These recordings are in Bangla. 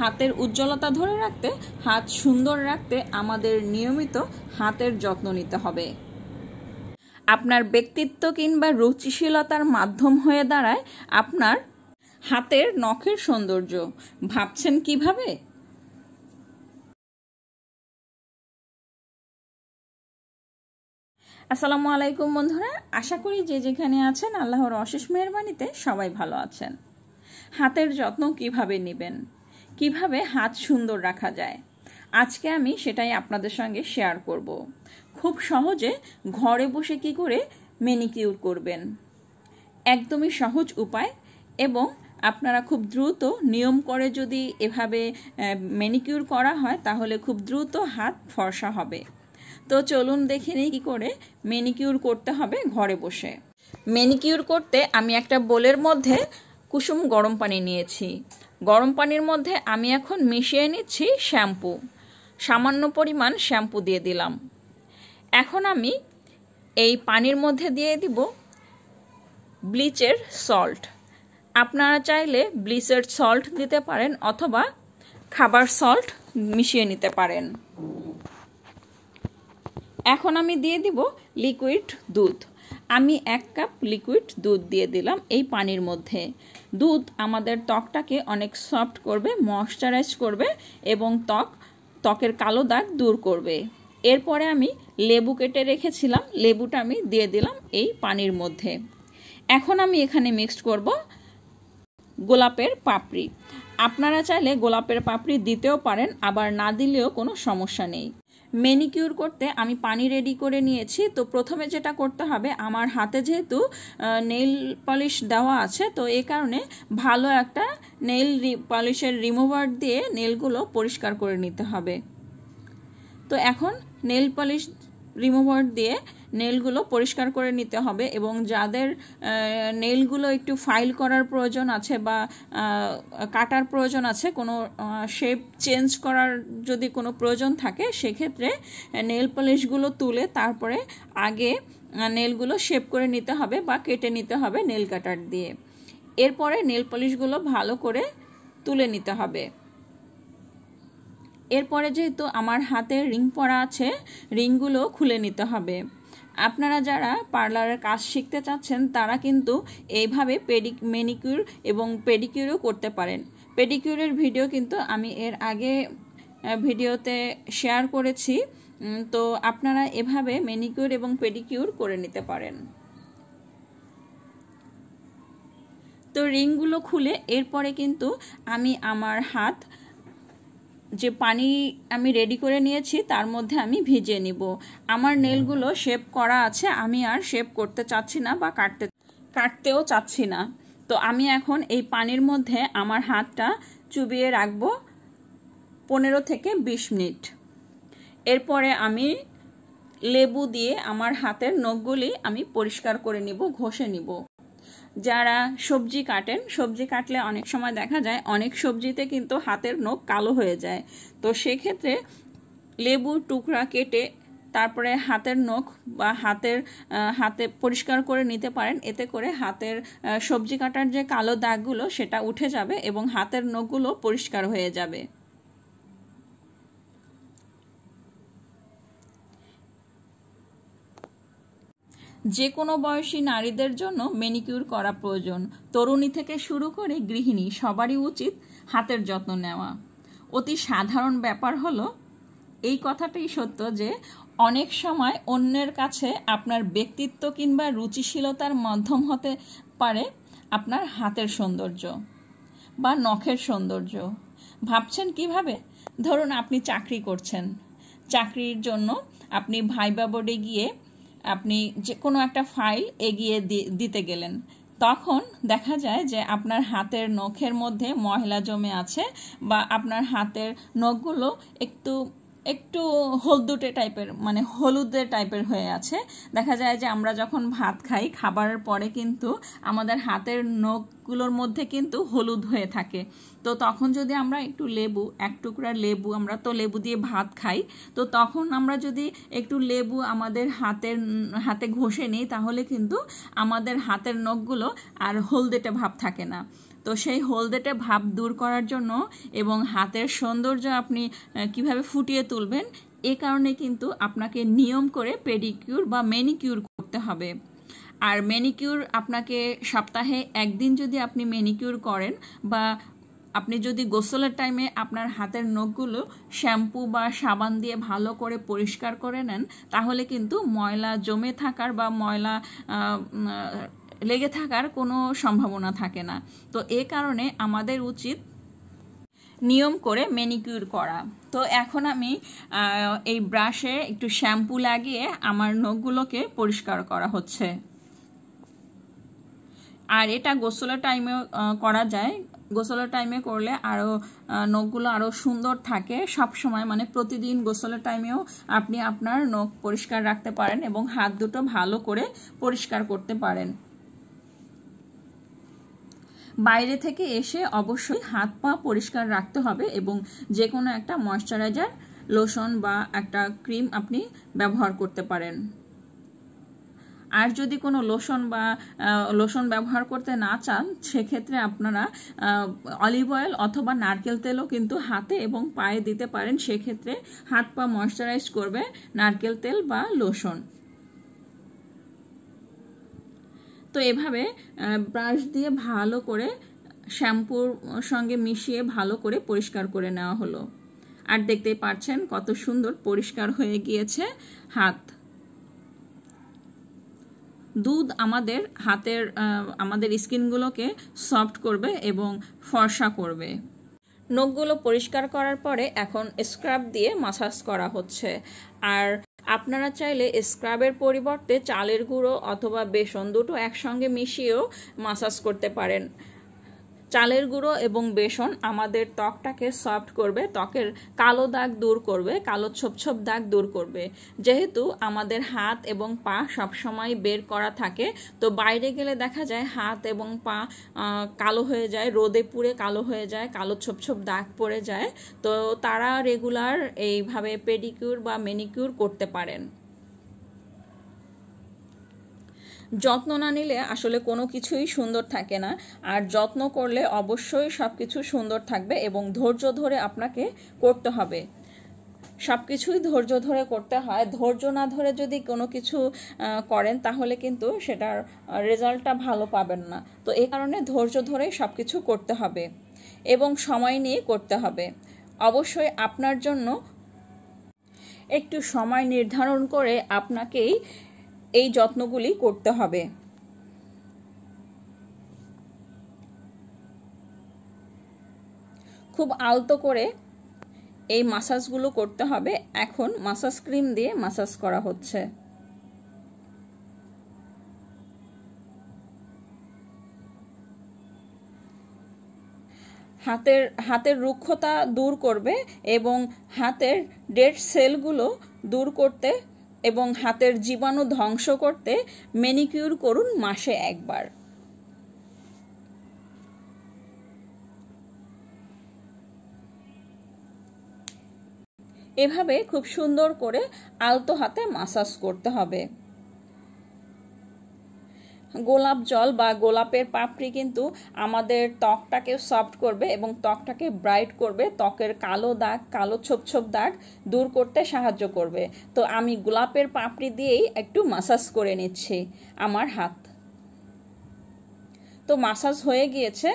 হাতের উজ্জ্বলতা ধরে রাখতে হাত সুন্দর রাখতে আমাদের নিয়মিত হাতের যত্ন নিতে হবে আপনার ব্যক্তিত্ব কিংবা রুচিশীলতার মাধ্যম হয়ে দাঁড়ায় আপনার হাতের নখের সৌন্দর্য ভাবছেন কিভাবে আসসালামু আলাইকুম বন্ধুরা আশা করি যে যেখানে আছেন আল্লাহর অশেষ মেহরবানিতে সবাই ভালো আছেন হাতের যত্ন কিভাবে নেবেন কিভাবে হাত সুন্দর রাখা যায় আজকে আমি সেটাই আপনাদের সঙ্গে শেয়ার করব। খুব সহজে ঘরে বসে কি করে মেনিকিউর করবেন একদমই সহজ উপায় এবং আপনারা খুব দ্রুত নিয়ম করে যদি এভাবে মেনিকিউর করা হয় তাহলে খুব দ্রুত হাত ফর্সা হবে তো চলুন দেখে নিই কী করে মেনিকিউর করতে হবে ঘরে বসে মেনিকিউর করতে আমি একটা বোলের মধ্যে কুসুম গরম পানি নিয়েছি গরম পানির মধ্যে আমি এখন মিশিয়ে নিচ্ছি শ্যাম্পু সামান্য পরিমাণ শ্যাম্পু দিয়ে দিলাম এখন আমি এই পানির মধ্যে দিয়ে দিব ব্লিচের সল্ট আপনারা চাইলে ব্লিচের সল্ট দিতে পারেন অথবা খাবার সল্ট মিশিয়ে নিতে পারেন এখন আমি দিয়ে দিব লিকুইড দুধ আমি এক কাপ লিকুইড দুধ দিয়ে দিলাম এই পানির মধ্যে দুধ আমাদের ত্বকটাকে অনেক সফট করবে ময়শ্চারাইজ করবে এবং ত্বক ত্বকের কালো দাগ দূর করবে এরপরে আমি লেবু কেটে রেখেছিলাম লেবুটা আমি দিয়ে দিলাম এই পানির মধ্যে এখন আমি এখানে মিক্সড করব গোলাপের পাপড়ি আপনারা চাইলে গোলাপের পাপড়ি দিতেও পারেন আবার না দিলেও কোনো সমস্যা নেই মেনিকিউর করতে আমি পানি রেডি করে নিয়েছি তো প্রথমে যেটা করতে হবে আমার হাতে যেহেতু নেইল পলিশ দেওয়া আছে তো এ কারণে ভালো একটা নেইল পলিশের রিমুভার দিয়ে নেলগুলো পরিষ্কার করে নিতে হবে তো এখন নেল পলিশ রিমুভার দিয়ে নেলগুলো পরিষ্কার করে নিতে হবে এবং যাদের নেলগুলো একটু ফাইল করার প্রয়োজন আছে বা কাটার প্রয়োজন আছে কোনো শেপ চেঞ্জ করার যদি কোনো প্রয়োজন থাকে সেক্ষেত্রে নেল পলিশগুলো তুলে তারপরে আগে নেলগুলো শেপ করে নিতে হবে বা কেটে নিতে হবে নেল কাটার দিয়ে এরপরে নেল পলিশগুলো ভালো করে তুলে নিতে হবে এরপরে যেহেতু আমার হাতে রিং পরা আছে রিংগুলো খুলে নিতে হবে আপনারা যারা পার্লারের কাজ শিখতে চাচ্ছেন তারা কিন্তু এইভাবে পেডি মেনিকিউর এবং পেডিকিউরও করতে পারেন পেডিকিউরের ভিডিও কিন্তু আমি এর আগে ভিডিওতে শেয়ার করেছি তো আপনারা এভাবে মেনিকিউর এবং পেডিকিউর করে নিতে পারেন তো রিংগুলো খুলে এরপরে কিন্তু আমি আমার হাত যে পানি আমি রেডি করে নিয়েছি তার মধ্যে আমি ভিজিয়ে নিব আমার নেলগুলো শেপ করা আছে আমি আর শেপ করতে চাচ্ছি না বা কাটতে কাটতেও চাচ্ছি না তো আমি এখন এই পানির মধ্যে আমার হাতটা চুবিয়ে রাখব পনেরো থেকে ২০ মিনিট এরপরে আমি লেবু দিয়ে আমার হাতের নখগুলি আমি পরিষ্কার করে নিব ঘষে নিব যারা সবজি কাটেন সবজি কাটলে অনেক সময় দেখা যায় অনেক সবজিতে কিন্তু হাতের নখ কালো হয়ে যায় তো সেক্ষেত্রে লেবু টুকরা কেটে তারপরে হাতের নখ বা হাতের হাতে পরিষ্কার করে নিতে পারেন এতে করে হাতের সবজি কাটার যে কালো দাগগুলো সেটা উঠে যাবে এবং হাতের নখগুলো পরিষ্কার হয়ে যাবে যে কোনো বয়সী নারীদের জন্য মেনিকিউর করা প্রয়োজন তরুণী থেকে শুরু করে গৃহিণী সবারই উচিত হাতের যত্ন নেওয়া অতি সাধারণ ব্যাপার হলো এই কথাটাই সত্য যে অনেক সময় অন্যের কাছে আপনার ব্যক্তিত্ব কিংবা রুচিশীলতার মাধ্যম হতে পারে আপনার হাতের সৌন্দর্য বা নখের সৌন্দর্য ভাবছেন কিভাবে ধরুন আপনি চাকরি করছেন চাকরির জন্য আপনি ভাইবা বোর্ডে গিয়ে আপনি যে কোনো একটা ফাইল এগিয়ে দিতে গেলেন তখন দেখা যায় যে আপনার হাতের নখের মধ্যে ময়লা জমে আছে বা আপনার হাতের নখগুলো একটু একটু হলদুটে টাইপের মানে হলুদে টাইপের হয়ে আছে দেখা যায় যে আমরা যখন ভাত খাই খাবারের পরে কিন্তু আমাদের হাতের নখগুলোর মধ্যে কিন্তু হলুদ হয়ে থাকে তো তখন যদি আমরা একটু লেবু এক টুকরা লেবু আমরা তো লেবু দিয়ে ভাত খাই তো তখন আমরা যদি একটু লেবু আমাদের হাতের হাতে ঘষে নিই তাহলে কিন্তু আমাদের হাতের নখগুলো আর হলদেটে ভাব থাকে না তো সেই হলদেটে ভাব দূর করার জন্য এবং হাতের সৌন্দর্য আপনি কিভাবে ফুটিয়ে তুলবেন এ কারণে কিন্তু আপনাকে নিয়ম করে পেডিকিউর বা ম্যানিকিউর করতে হবে আর ম্যানিকিউর আপনাকে সপ্তাহে একদিন যদি আপনি ম্যানিকিউর করেন বা আপনি যদি গোসলের টাইমে আপনার হাতের নখগুলো শ্যাম্পু বা সাবান দিয়ে ভালো করে পরিষ্কার করে নেন তাহলে কিন্তু ময়লা জমে থাকার বা ময়লা লেগে থাকার কোনো সম্ভাবনা থাকে না তো এ কারণে আমাদের উচিত নিয়ম করে ম্যানিকিউর করা তো এখন আমি এই ব্রাশে একটু শ্যাম্পু লাগিয়ে আমার নখগুলোকে পরিষ্কার করা হচ্ছে আর এটা গোসলের টাইমেও করা যায় গোসলের টাইমে করলে আরও নখগুলো আরও সুন্দর থাকে সব সময় মানে প্রতিদিন গোসলের টাইমেও আপনি আপনার নখ পরিষ্কার রাখতে পারেন এবং হাত দুটো ভালো করে পরিষ্কার করতে পারেন বাইরে থেকে এসে অবশ্যই হাত পা পরিষ্কার রাখতে হবে এবং যে কোনো একটা ময়শ্চারাইজার লোশন বা একটা ক্রিম আপনি ব্যবহার করতে পারেন আর যদি কোনো লোশন বা লোশন ব্যবহার করতে না চান সেক্ষেত্রে আপনারা অলিভ অয়েল অথবা নারকেল তেলও কিন্তু হাতে এবং পায়ে দিতে পারেন সেক্ষেত্রে হাত পা ময়শ্চারাইজ করবে নারকেল তেল বা লোশন তো এভাবে ব্রাশ দিয়ে ভালো করে শ্যাম্পুর সঙ্গে মিশিয়ে ভালো করে পরিষ্কার করে নেওয়া হলো আর দেখতেই পাচ্ছেন কত সুন্দর পরিষ্কার হয়ে গিয়েছে হাত দুধ আমাদের হাতের আমাদের স্কিনগুলোকে সফট করবে এবং ফর্সা করবে নখগুলো পরিষ্কার করার পরে এখন স্ক্রাব দিয়ে মাসাজ করা হচ্ছে আর আপনারা চাইলে স্ক্রাবের পরিবর্তে চালের গুঁড়ো অথবা বেসন দুটো একসঙ্গে মিশিয়েও মাসাজ করতে পারেন চালের গুঁড়ো এবং বেসন আমাদের ত্বকটাকে সফট করবে ত্বকের কালো দাগ দূর করবে কালো ছোপ ছোপ দাগ দূর করবে যেহেতু আমাদের হাত এবং পা সবসময় বের করা থাকে তো বাইরে গেলে দেখা যায় হাত এবং পা কালো হয়ে যায় রোদে পুড়ে কালো হয়ে যায় কালো ছোপ ছোপ দাগ পড়ে যায় তো তারা রেগুলার এইভাবে পেডিকিউর বা মেনিকিউর করতে পারেন যত্ন না নিলে আসলে কোনো কিছুই সুন্দর থাকে না আর যত্ন করলে অবশ্যই সব কিছু সুন্দর থাকবে এবং ধৈর্য ধরে আপনাকে করতে হবে সব কিছুই ধৈর্য ধরে করতে হয় ধৈর্য না ধরে যদি কোনো কিছু করেন তাহলে কিন্তু সেটার রেজাল্টটা ভালো পাবেন না তো এই কারণে ধৈর্য ধরেই সব কিছু করতে হবে এবং সময় নিয়ে করতে হবে অবশ্যই আপনার জন্য একটু সময় নির্ধারণ করে আপনাকেই এই যত্নগুলি করতে হবে খুব আলতো করে এই মাসাজগুলো করতে হবে এখন মাসাজ ক্রিম দিয়ে মাসাজ করা হচ্ছে হাতের হাতের রুক্ষতা দূর করবে এবং হাতের ডেড সেলগুলো দূর করতে এবং হাতের জীবাণু ধ্বংস করতে মেনিকিউর করুন মাসে একবার এভাবে খুব সুন্দর করে আলতো হাতে মাসাজ করতে হবে গোলাপ জল বা গোলাপের পাপড়ি কিন্তু আমাদের ত্বকটাকে সফট করবে এবং ত্বকটাকে ব্রাইট করবে ত্বকের কালো দাগ কালো ছোপ ছোপ দাগ দূর করতে সাহায্য করবে তো আমি গোলাপের পাপড়ি দিয়েই একটু মাসাজ করে নিচ্ছি আমার হাত তো মাসাজ হয়ে গিয়েছে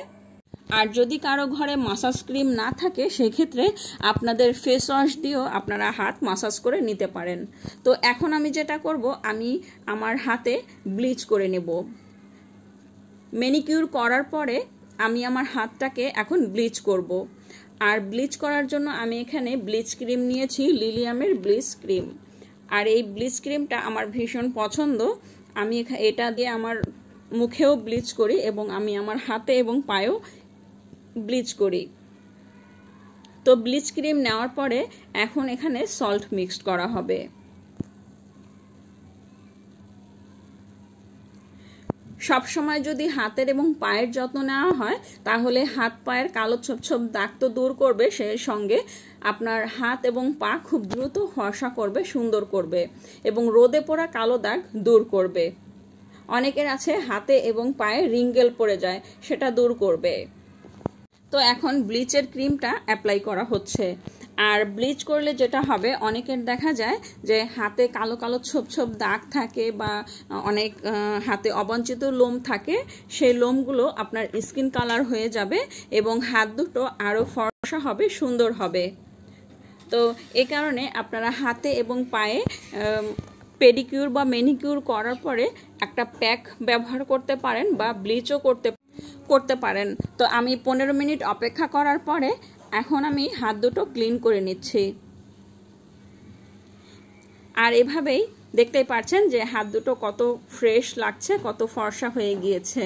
আর যদি কারো ঘরে মাসাজ ক্রিম না থাকে সেক্ষেত্রে আপনাদের ফেস ওয়াশ দিয়েও আপনারা হাত মাসাজ করে নিতে পারেন তো এখন আমি যেটা করব আমি আমার হাতে ব্লিচ করে নেব মেনিকিউর করার পরে আমি আমার হাতটাকে এখন ব্লিচ করব। আর ব্লিচ করার জন্য আমি এখানে ব্লিচ ক্রিম নিয়েছি লিলিয়ামের ব্লিচ ক্রিম আর এই ব্লিচ ক্রিমটা আমার ভীষণ পছন্দ আমি এটা দিয়ে আমার মুখেও ব্লিচ করি এবং আমি আমার হাতে এবং পায়েও ব্লিচ করি তো ব্লিচ ক্রিম নেওয়ার পরে এখন এখানে সল্ট মিক্সড করা হবে সব সময় যদি হাতের এবং পায়ের যত্ন নেওয়া হয় তাহলে হাত পায়ের কালো ছোপ ছোপ দাগ তো দূর করবে সে সঙ্গে আপনার হাত এবং পা খুব দ্রুত হর্ষা করবে সুন্দর করবে এবং রোদে পড়া কালো দাগ দূর করবে অনেকের আছে হাতে এবং পায়ে রিঙ্গেল পড়ে যায় সেটা দূর করবে তো এখন ব্লিচের ক্রিমটা অ্যাপ্লাই করা হচ্ছে আর ব্লিচ করলে যেটা হবে অনেকের দেখা যায় যে হাতে কালো কালো ছোপ ছোপ দাগ থাকে বা অনেক হাতে অবাঞ্চিত লোম থাকে সেই লোমগুলো আপনার স্কিন কালার হয়ে যাবে এবং হাত দুটো আরও ফর্সা হবে সুন্দর হবে তো এ কারণে আপনারা হাতে এবং পায়ে পেডিকিউর বা মেনিকিউর করার পরে একটা প্যাক ব্যবহার করতে পারেন বা ব্লিচও করতে করতে পারেন তো আমি পনেরো মিনিট অপেক্ষা করার পরে এখন আমি হাত দুটো ক্লিন করে নিচ্ছি আর এভাবেই দেখতেই পারছেন যে হাত দুটো কত ফ্রেশ লাগছে কত ফর্সা হয়ে গিয়েছে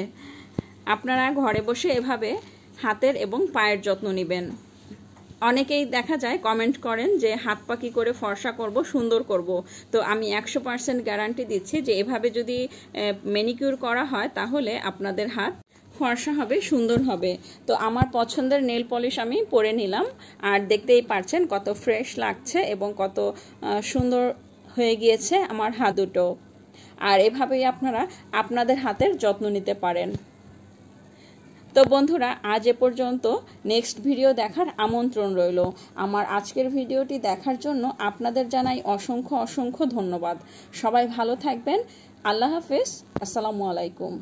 আপনারা ঘরে বসে এভাবে হাতের এবং পায়ের যত্ন নেবেন অনেকেই দেখা যায় কমেন্ট করেন যে হাত পা কী করে ফর্সা করব সুন্দর করব তো আমি একশো পার্সেন্ট গ্যারান্টি দিচ্ছি যে এভাবে যদি ম্যানিকিউর করা হয় তাহলে আপনাদের হাত ফর্সা হবে সুন্দর হবে তো আমার পছন্দের নেল পলিশ আমি পরে নিলাম আর দেখতেই পারছেন কত ফ্রেশ লাগছে এবং কত সুন্দর হয়ে গিয়েছে আমার হাত দুটো আর এভাবেই আপনারা আপনাদের হাতের যত্ন নিতে পারেন তো বন্ধুরা আজ এ পর্যন্ত নেক্সট ভিডিও দেখার আমন্ত্রণ রইল আমার আজকের ভিডিওটি দেখার জন্য আপনাদের জানাই অসংখ্য অসংখ্য ধন্যবাদ সবাই ভালো থাকবেন আল্লাহ হাফেজ আসসালামু আলাইকুম